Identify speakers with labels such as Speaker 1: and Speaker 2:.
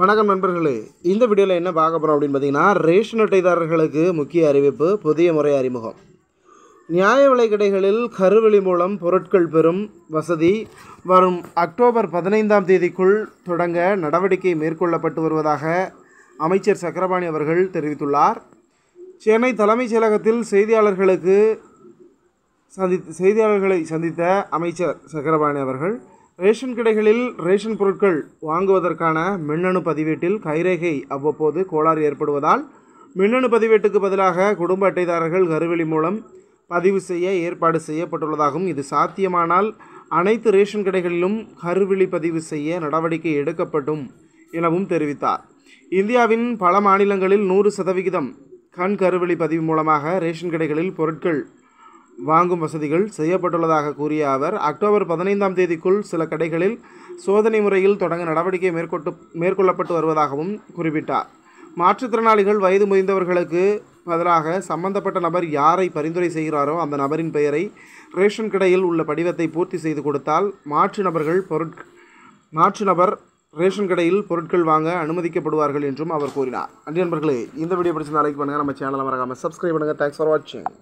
Speaker 1: வணக்கம் நண்பர்களே இந்த வீடியோவில் என்ன பார்க்க போகிறோம் அப்படின்னு பார்த்தீங்கன்னா ரேஷன் அட்டைதாரர்களுக்கு முக்கிய அறிவிப்பு புதிய முறை அறிமுகம் நியாய விலை கடைகளில் கருவெளி மூலம் பொருட்கள் பெறும் வசதி வரும் அக்டோபர் பதினைந்தாம் தேதிக்குள் தொடங்க நடவடிக்கை மேற்கொள்ளப்பட்டு வருவதாக அமைச்சர் சக்கரபாணி அவர்கள் தெரிவித்துள்ளார் சென்னை தலைமைச் செயலகத்தில் செய்தியாளர்களுக்கு சந்தி செய்தியாளர்களை சந்தித்த அமைச்சர் சக்கரபாணி அவர்கள் ரேஷன் கடைகளில் ரேஷன் பொருட்கள் வாங்குவதற்கான மின்னணு பதிவேட்டில் கைரேகை அவ்வப்போது கோளாறு ஏற்படுவதால் மின்னணு பதிவேட்டுக்கு பதிலாக குடும்ப அட்டைதாரர்கள் கருவெளி மூலம் பதிவு செய்ய ஏற்பாடு செய்யப்பட்டுள்ளதாகவும் இது சாத்தியமானால் அனைத்து ரேஷன் கடைகளிலும் கருவிழி பதிவு செய்ய நடவடிக்கை எடுக்கப்படும் எனவும் தெரிவித்தார் இந்தியாவின் பல மாநிலங்களில் நூறு சதவிகிதம் கண் கருவெளி பதிவு மூலமாக ரேஷன் கடைகளில் பொருட்கள் வாங்கும் வசதிகள் செய்யப்பட்டுள்ளதாக கூறிய அவர் அக்டோபர் பதினைந்தாம் தேதிக்குள் சில கடைகளில் சோதனை முறையில் தொடங்க நடவடிக்கை மேற்கொண்டு மேற்கொள்ளப்பட்டு வருவதாகவும் குறிப்பிட்டார் மாற்றுத்திறனாளிகள் வயது முதிந்தவர்களுக்கு பதிலாக சம்பந்தப்பட்ட நபர் யாரை பரிந்துரை செய்கிறாரோ அந்த நபரின் பெயரை ரேஷன் கடையில் உள்ள படிவத்தை பூர்த்தி செய்து கொடுத்தால் மாற்று நபர்கள் பொருட் மாற்று நபர் ரேஷன் கடையில் பொருட்கள் வாங்க அனுமதிக்கப்படுவார்கள் என்றும் அவர் கூறினார் அன்றைய நண்பர்களே இந்த வீடியோ பிடிச்சிருந்தா லைக் பண்ணுங்கள் நம்ம சேனலை மறக்காமல் சப்ஸ்கிரைப் பண்ணுங்கள் தேங்க்ஸ் ஃபார் வாட்சிங்